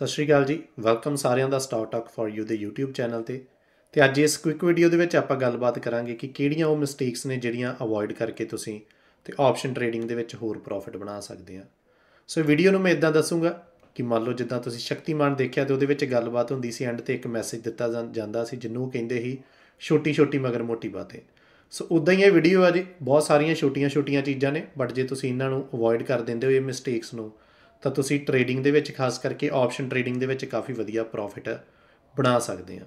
ਸਤਿ ਸ਼੍ਰੀ ਅਕਾਲ ਜੀ ਵੈਲਕਮ ਸਾਰਿਆਂ ਦਾ ਸਟਾਕ ਟਾਕ ਫॉर ਯੂ ਦੇ YouTube ਚੈਨਲ ਤੇ ਤੇ ਅੱਜ ਇਸ ਕੁਇਕ ਵੀਡੀਓ ਦੇ ਵਿੱਚ ਆਪਾਂ ਗੱਲਬਾਤ ਕਰਾਂਗੇ ਕਿ ਕਿਹੜੀਆਂ ਉਹ ਮਿਸਟੇਕਸ ਨੇ ਜਿਹੜੀਆਂ ਅਵੋਇਡ ਕਰਕੇ ਤੁਸੀਂ ਤੇ ਆਪਸ਼ਨ ਟ੍ਰੇਡਿੰਗ ਦੇ ਵਿੱਚ ਹੋਰ ਪ੍ਰੋਫਿਟ ਬਣਾ ਸਕਦੇ ਆ ਸੋ ਵੀਡੀਓ ਨੂੰ ਮੈਂ ਇਦਾਂ ਦੱਸੂਗਾ ਕਿ ਮੰਨ ਲਓ ਜਿੱਦਾਂ ਤੁਸੀਂ ਸ਼ਕਤੀਮਾਨ ਦੇਖਿਆ ਤੇ ਉਹਦੇ ਵਿੱਚ ਗੱਲਬਾਤ ਹੁੰਦੀ ਸੀ ਐਂਡ ਤੇ ਇੱਕ ਮੈਸੇਜ ਦਿੱਤਾ ਜਾਂਦਾ ਸੀ ਜਿੰਨੂੰ ਕਹਿੰਦੇ ਸੀ ਛੋਟੀ-ਛੋਟੀ ਮਗਰ ਮੋਟੀ ਬਾਤੇ ਸੋ ਉਦਾਂ ਹੀ ਇਹ ਵੀਡੀਓ ਆ ਜੀ ਬਹੁਤ ਸਾਰੀਆਂ ਛੋਟੀਆਂ-ਛੋਟੀਆਂ ਚੀਜ਼ਾਂ ਨੇ ਬਟ ਜੇ ਤੁਸੀਂ ਇਹਨਾਂ ਨੂੰ ਅਵੋਇਡ ਕਰ ਦਿੰਦੇ ਹੋ ਇਹ ਮਿਸਟੇਕਸ ਨੂੰ ਤਾਂ ਤੁਸੀਂ ਟ੍ਰੇਡਿੰਗ ਦੇ ਵਿੱਚ ਖਾਸ ਕਰਕੇ ਆਪਸ਼ਨ ਟ੍ਰੇਡਿੰਗ ਦੇ ਵਿੱਚ ਕਾਫੀ ਵਧੀਆ ਪ੍ਰੋਫਿਟ ਬਣਾ ਸਕਦੇ ਆ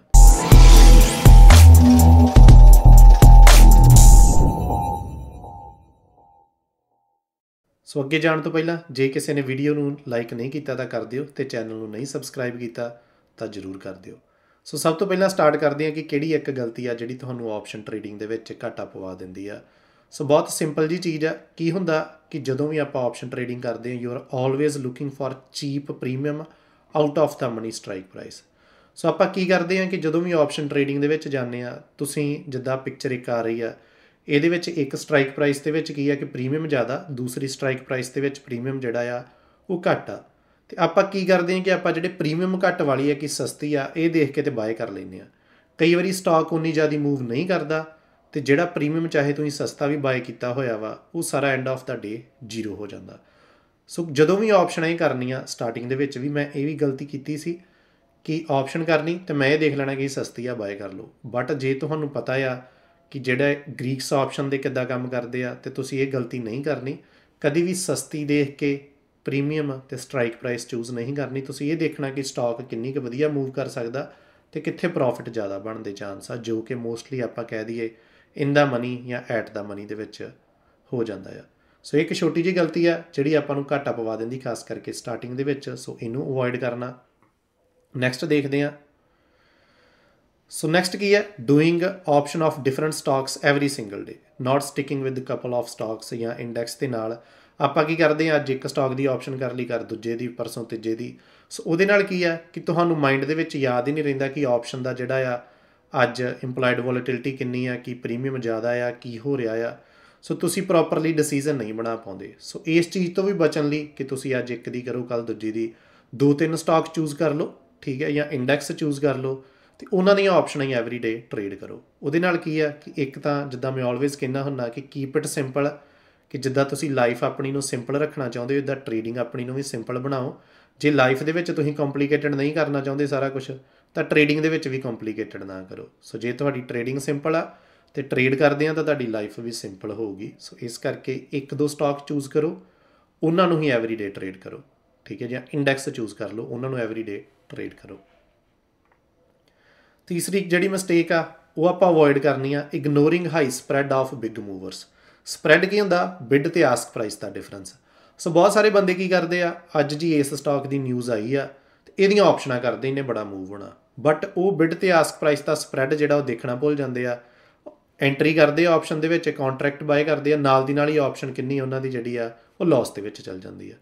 ਸੋ ਅੱਗੇ ਜਾਣ ਤੋਂ ਪਹਿਲਾਂ ਜੇ ਕਿਸੇ ਨੇ ਵੀਡੀਓ ਨੂੰ ਲਾਈਕ ਨਹੀਂ ਕੀਤਾ ਤਾਂ ਕਰ ਦਿਓ ਤੇ ਚੈਨਲ ਨੂੰ ਨਹੀਂ ਸਬਸਕ੍ਰਾਈਬ ਕੀਤਾ ਤਾਂ ਜਰੂਰ ਕਰ ਦਿਓ ਸੋ ਸਭ ਤੋਂ ਪਹਿਲਾਂ ਸਟਾਰਟ ਕਰਦੇ ਹਾਂ ਕਿ ਕਿਹੜੀ ਇੱਕ ਗਲਤੀ ਆ ਜਿਹੜੀ ਤੁਹਾਨੂੰ ਆਪਸ਼ਨ ਟ੍ਰੇਡਿੰਗ ਦੇ ਵਿੱਚ ਘਾਟਾ ਪਵਾ ਦਿੰਦੀ ਆ ਸੋ ਬਹੁਤ ਸਿੰਪਲ ਜੀ ਚੀਜ਼ ਆ ਕੀ ਹੁੰਦਾ ਕਿ ਜਦੋਂ ਵੀ ਆਪਾਂ ਆਪਸ਼ਨ ਟ੍ਰੇਡਿੰਗ ਕਰਦੇ ਹਾਂ you are always looking for cheap premium out of the money strike price so ਆਪਾਂ ਕੀ ਕਰਦੇ ਹਾਂ ਕਿ ਜਦੋਂ ਵੀ ਆਪਸ਼ਨ ਟ੍ਰੇਡਿੰਗ ਦੇ ਵਿੱਚ ਜਾਂਦੇ ਆ ਤੁਸੀਂ ਜਿੱਦਾਂ ਪਿਕਚਰ ਇੱਕ ਆ ਰਹੀ ਆ ਇਹਦੇ ਵਿੱਚ ਇੱਕ ਸਟ੍ਰਾਈਕ ਪ੍ਰਾਈਸ ਦੇ ਵਿੱਚ ਕੀ ਆ ਕਿ ਪ੍ਰੀਮੀਅਮ ਜ਼ਿਆਦਾ ਦੂਸਰੀ ਸਟ੍ਰਾਈਕ ਪ੍ਰਾਈਸ ਦੇ ਵਿੱਚ ਪ੍ਰੀਮੀਅਮ ਜਿਹੜਾ ਆ ਉਹ ਘੱਟ ਆ ਤੇ ਆਪਾਂ ਕੀ ਕਰਦੇ ਹਾਂ ਕਿ ਆਪਾਂ ਜਿਹੜੇ ਪ੍ਰੀਮੀਅਮ ਘੱਟ ਵਾਲੀ ਆ ਕਿ ਸਸਤੀ ਆ ਇਹ ਦੇਖ ਕੇ ਤੇ ਬਾਏ ਕਰ ਲੈਂਦੇ ਆ ਕਈ ਵਾਰੀ ਸਟਾਕ ਉਨੀ ਜ਼ਿਆਦਾ ਮੂਵ ਨਹੀਂ ਕਰਦਾ ਤੇ ਜਿਹੜਾ ਪ੍ਰੀਮੀਅਮ ਚਾਹੇ ਤੁਸੀਂ ਸਸਤਾ ਵੀ ਬਾਏ ਕੀਤਾ ਹੋਇਆ ਵਾ ਉਹ ਸਾਰਾ end of the day zero ਹੋ ਜਾਂਦਾ ਸੋ ਜਦੋਂ ਵੀ ਆਪਸ਼ਨਾਂ ਹੀ ਕਰਨੀਆਂ ਸਟਾਰਟਿੰਗ ਦੇ ਵਿੱਚ ਵੀ ਮੈਂ ਇਹ ਵੀ ਗਲਤੀ ਕੀਤੀ ਸੀ ਕਿ ਆਪਸ਼ਨ ਕਰਨੀ ਤੇ ਮੈਂ ਇਹ ਦੇਖ ਲੈਣਾ ਕਿ ਸਸਤੀ ਆ ਬਾਏ ਕਰ ਲਓ ਬਟ ਜੇ ਤੁਹਾਨੂੰ ਪਤਾ ਆ ਕਿ ਜਿਹੜਾ ਗ੍ਰੀਕਸ ਆਪਸ਼ਨ ਦੇ ਕਿੱਦਾਂ ਕੰਮ ਕਰਦੇ ਆ ਤੇ ਤੁਸੀਂ ਇਹ ਗਲਤੀ ਨਹੀਂ ਕਰਨੀ ਕਦੀ ਵੀ ਸਸਤੀ ਦੇਖ ਕੇ ਪ੍ਰੀਮੀਅਮ ਤੇ ਸਟ੍ਰਾਈਕ ਪ੍ਰਾਈਸ ਚੂਜ਼ ਨਹੀਂ ਕਰਨੀ ਤੁਸੀਂ ਇਹ ਦੇਖਣਾ ਕਿ ਸਟਾਕ ਕਿੰਨੀ ਕੁ ਵਧੀਆ ਮੂਵ ਕਰ ਸਕਦਾ ਤੇ ਕਿੱਥੇ ਪ੍ਰੋਫਿਟ ਜ਼ਿਆਦਾ ਬਣਨ ਦੇ ਚਾਂਸ ਆ ਜੋ ਕਿ ਮੋਸਟਲੀ ਆਪਾਂ ਕਹਿ ਦਈਏ ਇਨ ਦਾ ਮਨੀ ਜਾਂ ਐਟ ਦਾ ਮਨੀ ਦੇ ਵਿੱਚ ਹੋ ਜਾਂਦਾ ਆ ਸੋ ਇੱਕ ਛੋਟੀ ਜੀ ਗਲਤੀ ਆ ਜਿਹੜੀ ਆਪਾਂ ਨੂੰ ਘਾਟਾ ਪਵਾ ਦਿੰਦੀ ਖਾਸ ਕਰਕੇ ਸਟਾਰਟਿੰਗ ਦੇ ਵਿੱਚ ਸੋ ਇਹਨੂੰ ਅਵੋਇਡ ਕਰਨਾ ਨੈਕਸਟ ਦੇਖਦੇ ਆ ਸੋ ਨੈਕਸਟ ਕੀ ਹੈ doing option of different stocks every single day not sticking with couple of stocks ਜਾਂ ਇੰਡੈਕਸ ਦੇ ਨਾਲ ਆਪਾਂ ਕੀ ਕਰਦੇ ਆ ਅੱਜ ਇੱਕ ਸਟਾਕ ਦੀ ਆਪਸ਼ਨ ਕਰ ਲਈ ਕਰ ਦੂਜੇ ਦੀ ਪਰਸੋਂ ਤੀਜੇ ਦੀ ਸੋ ਉਹਦੇ ਨਾਲ ਕੀ ਆ ਕਿ ਤੁਹਾਨੂੰ ਮਾਈਂਡ ਦੇ ਵਿੱਚ ਯਾਦ ਹੀ ਨਹੀਂ ਰਹਿੰਦਾ ਕਿ ਆਪਸ਼ਨ ਦਾ ਜਿਹੜਾ ਆ ਅੱਜ ਇੰਪਲਾਈਡ ਵੋਲੇਟਿਲਿਟੀ ਕਿੰਨੀ ਆ ਕੀ ਪ੍ਰੀਮੀਅਮ ਜ਼ਿਆਦਾ ਆ ਕੀ ਹੋ ਰਿਹਾ ਆ ਸੋ ਤੁਸੀਂ ਪ੍ਰੋਪਰਲੀ ਡਿਸੀਜਨ ਨਹੀਂ ਬਣਾ ਪਾਉਂਦੇ ਸੋ ਇਸ ਚੀਜ਼ ਤੋਂ ਵੀ ਬਚਣ ਲਈ ਕਿ ਤੁਸੀਂ ਅੱਜ ਇੱਕ ਦੀ ਕਰੋ ਕੱਲ ਦੂਜੀ ਦੀ ਦੋ ਤਿੰਨ ਸਟਾਕ ਚੂਜ਼ ਕਰ ਲਓ ਠੀਕ ਹੈ ਜਾਂ ਇੰਡੈਕਸ ਚੂਜ਼ ਕਰ ਲਓ ਤੇ ਉਹਨਾਂ ਦੀਆਂ ਆਪਸ਼ਨਾਂ ਹੀ ਐਵਰੀਡੇ ਟ੍ਰੇਡ ਕਰੋ ਉਹਦੇ ਨਾਲ ਕੀ ਆ ਕਿ ਇੱਕ ਤਾਂ ਜਿੱਦਾਂ ਮੈਂ ਆਲਵੇਸ ਕਹਿੰਦਾ ਹੁੰਦਾ ਕਿ ਕੀਪ ਇਟ ਸਿੰਪਲ ਕਿ ਜਿੱਦਾਂ ਤੁਸੀਂ ਲਾਈਫ ਆਪਣੀ ਨੂੰ ਸਿੰਪਲ ਰੱਖਣਾ ਚਾਹੁੰਦੇ ਹੋ ਇਦਾਂ ਟ੍ਰੇਡਿੰਗ ਆਪਣੀ ਨੂੰ ਵੀ ਸਿੰਪਲ ਬਣਾਓ ਜੇ ਲਾਈਫ ਦੇ ਵਿੱਚ ਤੁਸੀਂ ਕੰਪਲਿਕੇਟਡ ਨਹੀਂ ਕਰਨਾ ਚਾਹੁੰਦੇ ਸਾਰਾ ਕੁਝ ਤਾਂ ਟਰੇਡਿੰਗ ਦੇ ਵਿੱਚ ਵੀ ਕੰਪਲਿਕੇਟਡ ਨਾ ਕਰੋ ਸੋ ਜੇ ਤੁਹਾਡੀ ਟਰੇਡਿੰਗ ਸਿੰਪਲ ਆ ਤੇ ਟਰੇਡ ਕਰਦੇ ਆ ਤਾਂ ਤੁਹਾਡੀ ਲਾਈਫ ਵੀ ਸਿੰਪਲ ਹੋਊਗੀ ਸੋ ਇਸ ਕਰਕੇ ਇੱਕ ਦੋ ਸਟਾਕ ਚੂਜ਼ ਕਰੋ ਉਹਨਾਂ ਨੂੰ ਹੀ ਐਵਰੀਡੇ ਟਰੇਡ ਕਰੋ ਠੀਕ ਹੈ ਜਾਂ ਇੰਡੈਕਸ ਚੂਜ਼ ਕਰ ਲਓ ਉਹਨਾਂ ਨੂੰ ਐਵਰੀਡੇ ਟਰੇਡ ਕਰੋ ਤੀਸਰੀ ਜਿਹੜੀ ਮਿਸਟੇਕ ਆ ਉਹ ਆਪਾਂ ਅਵੋਇਡ ਕਰਨੀ ਆ ignoring high spread of big movers spread ਕੀ ਹੁੰਦਾ ਬਿਡ ਤੇ ਆਸਕ ਪ੍ਰਾਈਸ ਦਾ ਡਿਫਰੈਂਸ ਸੋ ਬਹੁਤ ਸਾਰੇ ਬੰਦੇ ਕੀ ਕਰਦੇ ਆ ਅੱਜ ਜੀ ਇਸ ਸਟਾਕ ਦੀ ਨਿਊਜ਼ ਆਈ ਆ ਤੇ ਇਹਦੀਆਂ ਆਪਸ਼ਨਾਂ ਕਰਦੇ ਨੇ ਬੜਾ ਮੂਵ ਹੋਣਾ ਬਟ ਉਹ ਬਿਡ ਤੇ ਆਸਕ ਪ੍ਰਾਈਸ ਦਾ ਸਪਰੈਡ ਜਿਹੜਾ ਉਹ ਦੇਖਣਾ ਭੁੱਲ ਜਾਂਦੇ ਆ ਐਂਟਰੀ ਕਰਦੇ ਆ ਆਪਸ਼ਨ ਦੇ ਵਿੱਚ ਕੰਟਰੈਕਟ ਬਾਏ ਕਰਦੇ ਆ ਨਾਲ ਦੀ ਨਾਲ ਹੀ ਆਪਸ਼ਨ ਕਿੰਨੀ ਉਹਨਾਂ ਦੀ ਜਿਹੜੀ ਆ ਉਹ ਲਾਸ ਦੇ ਵਿੱਚ ਚਲ ਜਾਂਦੀ ਆ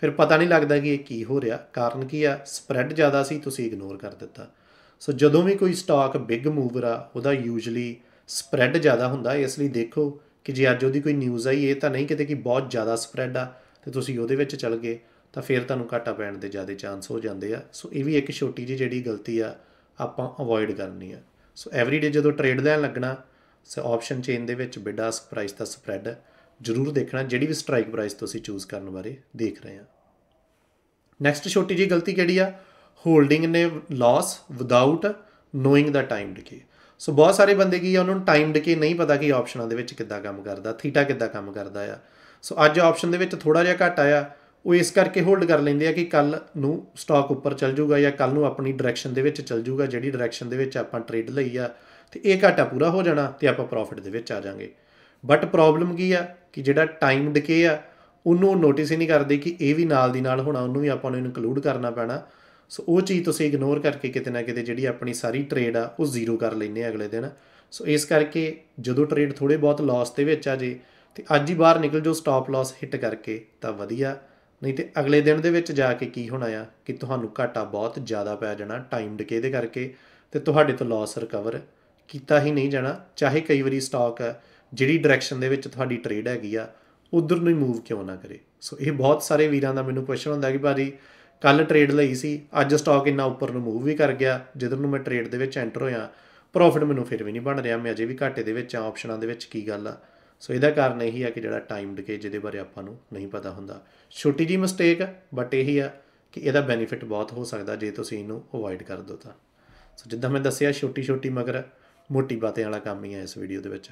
ਫਿਰ ਪਤਾ ਨਹੀਂ ਲੱਗਦਾ ਕਿ ਇਹ ਕੀ ਹੋ ਰਿਹਾ ਕਾਰਨ ਕੀ ਆ ਸਪਰੈਡ ਜ਼ਿਆਦਾ ਸੀ ਤੁਸੀਂ ਇਗਨੋਰ ਕਰ ਦਿੱਤਾ ਸੋ ਜਦੋਂ ਵੀ ਕੋਈ ਸਟਾਕ ਬਿਗ ਮੂਵਰ ਆ ਉਹਦਾ ਯੂਜੂਲੀ ਸਪਰੈਡ ਜ਼ਿਆਦਾ ਹੁੰਦਾ ਇਸ ਲਈ ਦੇਖੋ ਕਿ ਜੇ ਅੱਜ ਉਹਦੀ ਕੋਈ ਨਿਊਜ਼ ਆਈ ਇਹ ਤਾਂ ਨਹੀਂ ਕਿਤੇ ਕਿ ਬਹੁਤ ਜ਼ਿਆਦਾ ਸਪਰੈਡ ਆ ਤੇ ਤੁਸੀਂ ਉਹਦੇ ਵਿੱਚ ਚਲ ਗਏ ਤਾਂ ਫਿਰ ਤੁਹਾਨੂੰ ਘਾਟਾ ਪੈਣ ਦੇ ਜ਼ਿਆਦਾ ਚਾਂਸ ਹੋ ਜਾਂਦੇ ਆ ਸੋ ਇਹ ਵੀ ਇੱਕ ਛੋਟੀ ਜੀ ਜਿਹੜੀ ਗਲਤੀ ਆ ਆਪਾਂ ਅਵੋਇਡ ਕਰਨੀ ਆ ਸੋ ਐਵਰੀਡੇ ਜਦੋਂ ਟ੍ਰੇਡ ਲੈਣ ਲੱਗਣਾ ਸੋ ਆਪਸ਼ਨ ਚੇਨ ਦੇ ਵਿੱਚ ਬਿਡ ਆਸਕ ਪ੍ਰਾਈਸ ਦਾ ਸਪਰੈਡ ਜ਼ਰੂਰ ਦੇਖਣਾ ਜਿਹੜੀ ਵੀ ਸਟ੍ਰਾਈਕ ਪ੍ਰਾਈਸ ਤੁਸੀਂ ਚੂਜ਼ ਕਰਨ ਬਾਰੇ ਦੇਖ ਰਹੇ ਆ ਨੈਕਸਟ ਛੋਟੀ ਜੀ ਗਲਤੀ ਕਿਹੜੀ ਆ ਹੋਲਡਿੰਗ ਨੇ loss without knowing the time decay so ਬਹੁਤ ਸਾਰੇ ਬੰਦੇ ਕੀ ਆ ਉਹਨਾਂ ਨੂੰ ਟਾਈਮ ਡਿਕੇ ਨਹੀਂ ਪਤਾ ਕਿ ਆਪਸ਼ਨਾਂ ਦੇ ਵਿੱਚ ਕਿੱਦਾਂ ਕੰਮ ਕਰਦਾ ਥੀਟਾ ਕਿੱਦਾਂ ਕੰਮ ਕਰਦਾ ਆ ਸੋ ਅੱਜ ਆਪਸ਼ਨ ਦੇ ਵਿੱਚ ਥੋੜਾ ਜਿਹਾ ਘਟ ਆਇਆ ਉਹ ਇਸ ਕਰਕੇ ਹੋਲਡ ਕਰ ਲੈਂਦੇ ਆ ਕਿ ਕੱਲ ਨੂੰ ਸਟਾਕ ਉੱਪਰ ਚੱਲ ਜਾਊਗਾ ਜਾਂ ਕੱਲ ਨੂੰ ਆਪਣੀ ਡਾਇਰੈਕਸ਼ਨ ਦੇ ਵਿੱਚ ਚੱਲ ਜਾਊਗਾ ਜਿਹੜੀ ਡਾਇਰੈਕਸ਼ਨ ਦੇ ਵਿੱਚ ਆਪਾਂ ਟ੍ਰੇਡ ਲਈ ਆ ਤੇ ਇਹ ਘਾਟਾ ਪੂਰਾ ਹੋ ਜਾਣਾ ਤੇ ਆਪਾਂ ਪ੍ਰੋਫਿਟ ਦੇ ਵਿੱਚ ਆ ਜਾਾਂਗੇ ਬਟ ਪ੍ਰੋਬਲਮ ਕੀ ਆ ਕਿ ਜਿਹੜਾ ਟਾਈਮ ਡਿਕੇ ਆ ਉਹਨੂੰ ਨੋਟਿਸ ਹੀ ਨਹੀਂ ਕਰਦੇ ਕਿ ਇਹ ਵੀ ਨਾਲ ਦੀ ਨਾਲ ਹੋਣਾ ਉਹਨੂੰ ਵੀ ਆਪਾਂ ਨੂੰ ਇਨਕਲੂਡ ਕਰਨਾ ਪੈਣਾ ਸੋ ਉਹ ਚੀਜ਼ ਤੁਸੀਂ ਇਗਨੋਰ ਕਰਕੇ ਕਿਤੇ ਨਾ ਕਿਤੇ ਜਿਹੜੀ ਆਪਣੀ ਸਾਰੀ ਟ੍ਰੇਡ ਆ ਉਹ ਜ਼ੀਰੋ ਕਰ ਲੈਨੇ ਆ ਅਗਲੇ ਦਿਨ ਸੋ ਇਸ ਕਰਕੇ ਜਦੋਂ ਟ੍ਰੇਡ ਥੋੜੇ ਬਹੁਤ ਲਾਸ ਦੇ ਵਿੱਚ ਆ ਜੇ ਤੇ ਅੱਜ ਹੀ ਬਾਹਰ ਨਿਕਲ ਜਾਓ ਸਟਾਪ ਲਾਸ ਹਿੱਟ ਕਰਕੇ ਤਾਂ ਵਧੀਆ ਨਹੀਂ ਤੇ ਅਗਲੇ ਦਿਨ ਦੇ ਵਿੱਚ ਜਾ ਕੇ ਕੀ ਹੋਣਾ ਆ ਕਿ ਤੁਹਾਨੂੰ ਘਾਟਾ ਬਹੁਤ ਜ਼ਿਆਦਾ ਪੈ ਜਾਣਾ ਟਾਈਮ ਡਕੇ ਦੇ ਕਰਕੇ ਤੇ ਤੁਹਾਡੇ ਤੋਂ ਲਾਸ ਰਿਕਵਰ ਕੀਤਾ ਹੀ ਨਹੀਂ ਜਾਣਾ ਚਾਹੇ ਕਈ ਵਾਰੀ ਸਟਾਕ ਜਿਹੜੀ ਡਾਇਰੈਕਸ਼ਨ ਦੇ ਵਿੱਚ ਤੁਹਾਡੀ ਟ੍ਰੇਡ ਹੈਗੀ ਆ ਉਧਰ ਨੂੰ ਹੀ ਮੂਵ ਕਿਉਂ ਨਾ ਕਰੇ ਸੋ ਇਹ ਬਹੁਤ ਸਾਰੇ ਵੀਰਾਂ ਦਾ ਮੈਨੂੰ ਕੁਐਸਚਨ ਹੁੰਦਾ ਕਿ ਭਾਜੀ ਕੱਲ ਟ੍ਰੇਡ ਲਈ ਸੀ ਅੱਜ ਸਟਾਕ ਇੰਨਾ ਉੱਪਰ ਨੂੰ ਮੂਵ ਵੀ ਕਰ ਗਿਆ ਜਿੱਧਰ ਨੂੰ ਮੈਂ ਟ੍ਰੇਡ ਦੇ ਵਿੱਚ ਐਂਟਰ ਹੋਇਆ ਪ੍ਰੋਫਿਟ ਮੈਨੂੰ ਫਿਰ ਵੀ ਨਹੀਂ ਬਣ ਰਿਹਾ ਮੈਂ ਅਜੇ ਵੀ ਘਾਟੇ ਦੇ ਵਿੱਚ ਆ ਆਪਸ਼ਨਾਂ ਦੇ ਵਿੱਚ ਕੀ ਗੱਲ ਆ ਸੋ ਇਹਦਾ ਕਾਰਨ ਇਹੀ ਆ ਕਿ ਜਿਹੜਾ ਟਾਈਮ ਡਿਕੇ ਜਿਹਦੇ ਬਾਰੇ ਆਪਾਂ ਨੂੰ ਨਹੀਂ ਪਤਾ ਹੁੰਦਾ ਛੋਟੀ ਜੀ ਮਿਸਟੇਕ ਬਟ ਇਹੀ ਆ ਕਿ ਇਹਦਾ ਬੈਨੀਫਿਟ ਬਹੁਤ ਹੋ ਸਕਦਾ ਜੇ ਤੁਸੀਂ ਇਹਨੂੰ ਅਵੋਇਡ ਕਰ ਦੋ ਤਾਂ ਸੋ ਜਿੱਦਾਂ ਮੈਂ ਦੱਸਿਆ ਛੋਟੀ ਛੋਟੀ ਮਗਰ ਮੋਟੀ ਬਾਤਾਂ ਵਾਲਾ ਕੰਮ ਹੀ ਆ ਇਸ ਵੀਡੀਓ ਦੇ ਵਿੱਚ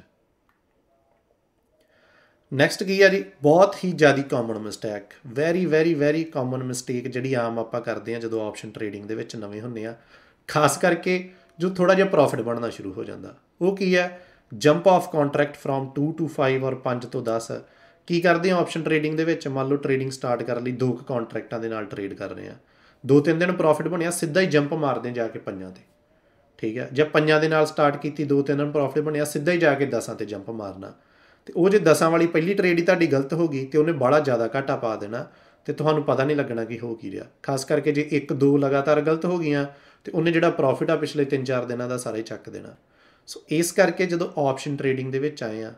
ਨੈਕਸਟ ਕੀ ਆ ਜੀ ਬਹੁਤ ਹੀ ਜਿਆਦੀ common mistake very very very common mistake ਜਿਹੜੀ ਆਮ ਆਪਾਂ ਕਰਦੇ ਆ ਜਦੋਂ ਆਪਸ਼ਨ ਟ੍ਰੇਡਿੰਗ ਦੇ ਵਿੱਚ ਨਵੇਂ ਹੁੰਨੇ ਆ ਖਾਸ ਕਰਕੇ ਜੋ ਥੋੜਾ ਜਿਹਾ ਪ੍ਰੋਫਿਟ ਬਣਨਾ ਸ਼ੁਰੂ ਹੋ ਜਾਂਦਾ ਉਹ ਕੀ ਹੈ jump of contract from 2 to 5 or 5 ਤੋਂ 10 ਕੀ ਕਰਦੇ ਆ ਆਪਸ਼ਨ ਟ੍ਰੇਡਿੰਗ ਦੇ ਵਿੱਚ ਮੰਨ ਲਓ ਟ੍ਰੇਡਿੰਗ ਸਟਾਰਟ ਕਰਨ ਲਈ ਦੋ ਕੰਟਰੈਕਟਾਂ ਦੇ ਨਾਲ ਟ੍ਰੇਡ ਕਰ ਰਹੇ ਆ ਦੋ ਤਿੰਨ ਦਿਨ ਪ੍ਰੋਫਿਟ ਬਣਿਆ ਸਿੱਧਾ ਹੀ ਜੰਪ ਮਾਰਦੇ ਜਾ ਕੇ ਪੰਜਾਂ ਤੇ ਠੀਕ ਹੈ ਜੇ ਪੰਜਾਂ ਦੇ ਨਾਲ ਸਟਾਰਟ ਕੀਤੀ ਦੋ ਤਿੰਨ ਦਿਨ ਪ੍ਰੋਫਿਟ ਬਣਿਆ ਸਿੱਧਾ ਹੀ ਜਾ ਕੇ 10ਾਂ ਤੇ ਜੰਪ ਮਾਰਨਾ ਤੇ ਉਹ ਜੇ 10ਾਂ ਵਾਲੀ ਪਹਿਲੀ ਟ੍ਰੇਡ ਹੀ ਤੁਹਾਡੀ ਗਲਤ ਹੋ ਗਈ ਤੇ ਉਹਨੇ ਬੜਾ ਜ਼ਿਆਦਾ ਘਾਟਾ ਪਾ ਦੇਣਾ ਤੇ ਤੁਹਾਨੂੰ ਪਤਾ ਨਹੀਂ ਲੱਗਣਾ ਕਿ ਹੋ ਕੀ ਰਿਹਾ ਖਾਸ ਕਰਕੇ ਜੇ 1 2 ਲਗਾਤਾਰ ਗਲਤ ਹੋ ਗਈਆਂ ਤੇ ਉਹਨੇ ਜਿਹੜਾ ਪ੍ਰੋਫਿਟ ਆ ਪਿਛਲੇ 3-4 ਦਿਨਾਂ ਦਾ ਸਾਰੇ ਚੱਕ ਦੇਣਾ ਸੋ ਇਸ ਕਰਕੇ ਜਦੋਂ ਆਪਸ਼ਨ ਟ੍ਰੇਡਿੰਗ ਦੇ ਵਿੱਚ ਆਏ ਆ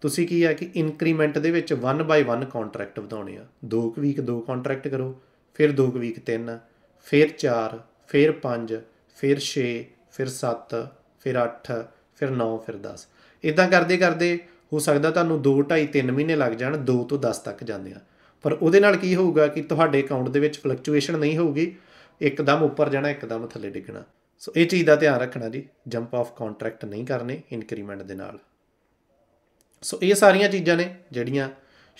ਤੁਸੀਂ ਕੀ ਹੈ ਕਿ ਇਨਕਰੀਮੈਂਟ ਦੇ ਵਿੱਚ 1 ਬਾਈ 1 ਕੰਟਰੈਕਟ ਵਧਾਉਣੇ ਆ 2 ਵੀਕ 2 ਕੰਟਰੈਕਟ ਕਰੋ ਫਿਰ 2 ਵੀਕ 3 ਫਿਰ 4 ਫਿਰ 5 ਫਿਰ 6 ਫਿਰ 7 ਫਿਰ 8 ਫਿਰ 9 ਫਿਰ 10 ਇਦਾਂ ਕਰਦੇ ਕਰਦੇ ਹੋ ਸਕਦਾ ਤੁਹਾਨੂੰ 2 2.5 3 ਮਹੀਨੇ ਲੱਗ ਜਾਣ 2 ਤੋਂ 10 ਤੱਕ ਜਾਂਦੇ ਆ ਪਰ ਉਹਦੇ ਨਾਲ ਕੀ ਹੋਊਗਾ ਕਿ ਤੁਹਾਡੇ ਅਕਾਊਂਟ ਦੇ ਵਿੱਚ ਫਲਕਚੁਏਸ਼ਨ ਨਹੀਂ ਹੋਊਗੀ ਇੱਕਦਮ ਉੱਪਰ ਜਾਣਾ ਇੱਕਦਮ ਥੱਲੇ ਡਿੱਗਣਾ ਸੋ ਇਹ ਚੀਜ਼ ਦਾ ਧਿਆਨ ਰੱਖਣਾ ਜੀ ਜੰਪ ਆਫ ਕੰਟਰੈਕਟ ਨਹੀਂ ਕਰਨੇ ਇਨਕਰੀਮੈਂਟ ਦੇ ਨਾਲ ਸੋ ਇਹ ਸਾਰੀਆਂ ਚੀਜ਼ਾਂ ਨੇ ਜਿਹੜੀਆਂ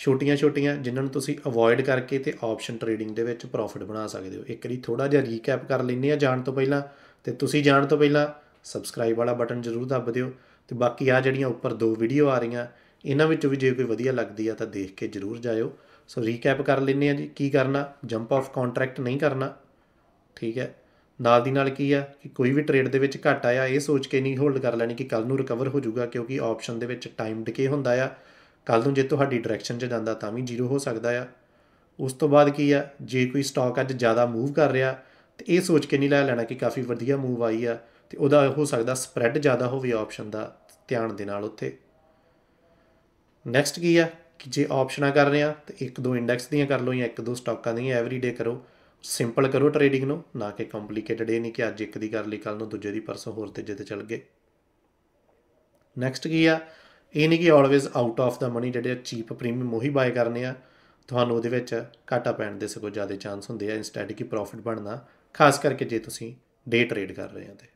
ਛੋਟੀਆਂ-ਛੋਟੀਆਂ ਜਿਨ੍ਹਾਂ ਨੂੰ ਤੁਸੀਂ ਅਵੋਇਡ ਕਰਕੇ ਤੇ ਆਪਸ਼ਨ ਟ੍ਰੇਡਿੰਗ ਦੇ ਵਿੱਚ ਪ੍ਰੋਫਿਟ ਬਣਾ ਸਕਦੇ ਹੋ ਇੱਕ ਵਾਰੀ ਥੋੜਾ ਜਿਹਾ ਰੀਕੈਪ ਕਰ ਲੈਂਦੇ ਆ ਜਾਣ ਤੋਂ ਪਹਿਲਾਂ ਤੇ ਤੁਸੀਂ ਜਾਣ ਤੋਂ ਪਹਿਲਾਂ ਸਬਸਕ੍ਰਾਈਬ ਵਾਲਾ ਬਟਨ ਜ਼ਰੂਰ ਦੱਬ ਦਿਓ ਤੇ ਬਾਕੀ ਆ ਜਿਹੜੀਆਂ ਉੱਪਰ ਦੋ ਵੀਡੀਓ ਆ ਰਹੀਆਂ ਇਹਨਾਂ ਵਿੱਚੋਂ ਵੀ ਜੇ ਕੋਈ ਵਧੀਆ ਲੱਗਦੀ ਆ ਤਾਂ ਦੇਖ ਕੇ ਜ਼ਰੂਰ ਜਾਇਓ ਸੋ ਰੀਕੈਪ ਕਰ ਲੈਂਦੇ ਆ ਜੀ ਕੀ ਕਰਨਾ ਜੰਪ ਆਫ ਕੰਟਰੈਕਟ ਨਹੀਂ ਕਰਨਾ ਠੀਕ ਹੈ ਨਾਲ ਦੀ ਨਾਲ ਕੀ ਆ ਕਿ ਕੋਈ ਵੀ ਟ੍ਰੇਡ ਦੇ ਵਿੱਚ ਘਾਟਾ ਆ ਇਹ ਸੋਚ ਕੇ ਨਹੀਂ ਹੋਲਡ ਕਰ ਲੈਣੀ ਕਿ ਕੱਲ ਨੂੰ ਰਿਕਵਰ ਹੋ ਜਾਊਗਾ ਕਿਉਂਕਿ ਆਪਸ਼ਨ ਦੇ ਵਿੱਚ ਟਾਈਮ ਡਿਕੇ ਹੁੰਦਾ ਆ ਕੱਲ ਨੂੰ ਜੇ ਤੁਹਾਡੀ ਡਾਇਰੈਕਸ਼ਨ 'ਚ ਜਾਂਦਾ ਤਾਂ ਵੀ ਜ਼ੀਰੋ ਹੋ ਸਕਦਾ ਆ ਉਸ ਤੋਂ ਬਾਅਦ ਕੀ ਆ ਜੇ ਕੋਈ ਸਟਾਕ ਅੱਜ ਜ਼ਿਆਦਾ ਮੂਵ ਕਰ ਰਿਹਾ ਤੇ ਇਹ ਸੋਚ ਕੇ ਨਹੀਂ ਲੈ ਲੈਣਾ ਕਿ ਕਾਫੀ ਵਧੀਆ ਮੂਵ ਆਈ ਆ ਤੇ ਉਹਦਾ ਹੋ ਸਕਦਾ ਸਪਰੈਡ ਜ਼ਿਆਦਾ ਹੋਵੇ ਆਪਸ਼ਨ ਦਾ ਧਿਆਨ ਦੇ ਨਾਲ ਉੱਥੇ ਨੈਕਸਟ ਕੀ ਆ ਕਿ ਜੇ ਆਪਸ਼ਨਾਂ ਕਰ ਰਹੇ ਆ ਤੇ ਇੱਕ ਦੋ ਇੰਡੈਕਸ ਦੀਆਂ ਕਰ ਲਓ ਜਾਂ ਇੱਕ ਦੋ ਸਟਾਕਾਂ ਦੀਆਂ ਐਵਰੀਡੇ ਕਰੋ ਸਿੰਪਲ ਕਰੋ ਟ੍ਰੇਡਿੰਗ ਨੂੰ ਨਾ ਕਿ ਕੰਪਲਿਕੇਟਡ ਇਹ ਨਹੀਂ ਕਿ ਅੱਜ ਇੱਕ ਦੀ ਕਰ ਲਈ ਕੱਲ ਨੂੰ ਦੂਜੇ ਦੀ ਪਰਸੋਂ ਹੋਰ ਤੇਜੇ ਤੇ ਚੱਲ ਗਏ ਨੈਕਸਟ ਕੀ ਆ ਇਹ ਨਹੀਂ ਕਿ always out of the money ਜਿਹੜੇ ਚੀਪ ਪ੍ਰੀਮੀਅਮ ਉਹੀ ਬਾਏ ਕਰਨੇ ਆ ਤੁਹਾਨੂੰ ਉਹਦੇ ਵਿੱਚ ਘਾਟਾ ਪੈਣ ਦੇ ਸਗੋ ਜ਼ਿਆਦਾ ਚਾਂਸ ਹੁੰਦੇ ਆ ਇਨਸਟੈਡ ਕਿ ਪ੍ਰੋਫਿਟ ਬਣਨਾ ਖਾਸ ਕਰਕੇ ਜੇ ਤੁਸੀਂ ਡੇ ਟ੍ਰੇਡ ਕਰ ਰਹੇ ਹੋ ਤੇ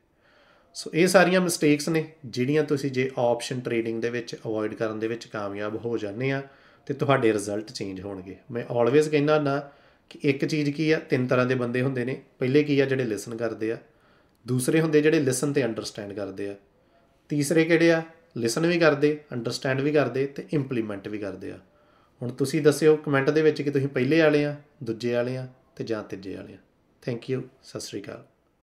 ਸੋ ਇਹ ਸਾਰੀਆਂ ਮਿਸਟੇਕਸ ਨੇ ਜਿਹੜੀਆਂ ਤੁਸੀਂ ਜੇ ਆਪਸ਼ਨ ਟ੍ਰੇਡਿੰਗ ਦੇ ਵਿੱਚ ਅਵੋਇਡ ਕਰਨ ਦੇ ਵਿੱਚ ਕਾਮਯਾਬ ਹੋ ਜਾਂਦੇ ਆ ਤੇ ਤੁਹਾਡੇ ਰਿਜ਼ਲਟ ਚੇਂਜ ਹੋਣਗੇ ਮੈਂ ਆਲਵੇਸ ਕਹਿੰਦਾ ਨਾ ਕਿ ਇੱਕ ਚੀਜ਼ ਕੀ ਆ ਤਿੰਨ ਤਰ੍ਹਾਂ ਦੇ ਬੰਦੇ ਹੁੰਦੇ ਨੇ ਪਹਿਲੇ ਕੀ ਆ ਜਿਹੜੇ ਲਿਸਨ ਕਰਦੇ ਆ ਦੂਸਰੇ ਹੁੰਦੇ ਜਿਹੜੇ ਲਿਸਨ ਤੇ ਅੰਡਰਸਟੈਂਡ ਕਰਦੇ ਆ ਤੀਸਰੇ ਕਿਹੜੇ ਆ ਲਿਸਨ ਵੀ ਕਰਦੇ ਅੰਡਰਸਟੈਂਡ ਵੀ ਕਰਦੇ ਤੇ ਇੰਪਲੀਮੈਂਟ ਵੀ ਕਰਦੇ ਆ ਹੁਣ ਤੁਸੀਂ ਦੱਸਿਓ ਕਮੈਂਟ ਦੇ ਵਿੱਚ ਕਿ ਤੁਸੀਂ ਪਹਿਲੇ ਵਾਲੇ ਆ ਦੂਜੇ ਵਾਲੇ ਆ ਤੇ ਜਾਂ ਤੀਜੇ ਵਾਲੇ ਆ ਥੈਂਕ ਯੂ ਸਤਿ ਸ੍ਰੀ ਅਕਾਲ